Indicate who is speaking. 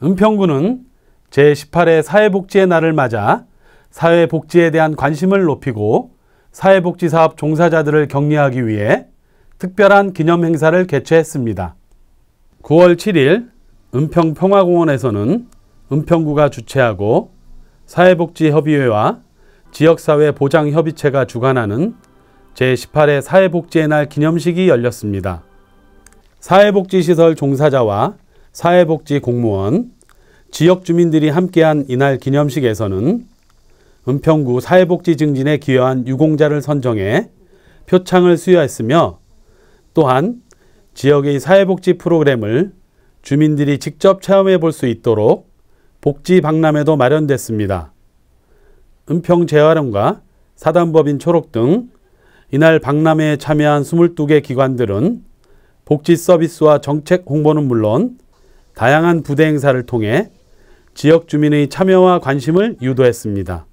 Speaker 1: 은평구는 제18회 사회복지의 날을 맞아 사회복지에 대한 관심을 높이고 사회복지 사업 종사자들을 격려하기 위해 특별한 기념 행사를 개최했습니다. 9월 7일 은평 평화공원에서는 은평구가 주최하고 사회복지협의회와 지역사회보장협의체가 주관하는 제18회 사회복지의 날 기념식이 열렸습니다. 사회복지시설 종사자와 사회복지 공무원, 지역 주민들이 함께한 이날 기념식에서는 은평구 사회복지 증진에 기여한 유공자를 선정해 표창을 수여했으며 또한 지역의 사회복지 프로그램을 주민들이 직접 체험해 볼 수 있도록 복지 박람회도 마련됐습니다. 은평재활원과 사단법인 초록 등 이날 박람회에 참여한 22개 기관들은 복지 서비스와 정책 홍보는 물론 다양한 부대 행사를 통해 지역 주민의 참여와 관심을 유도했습니다.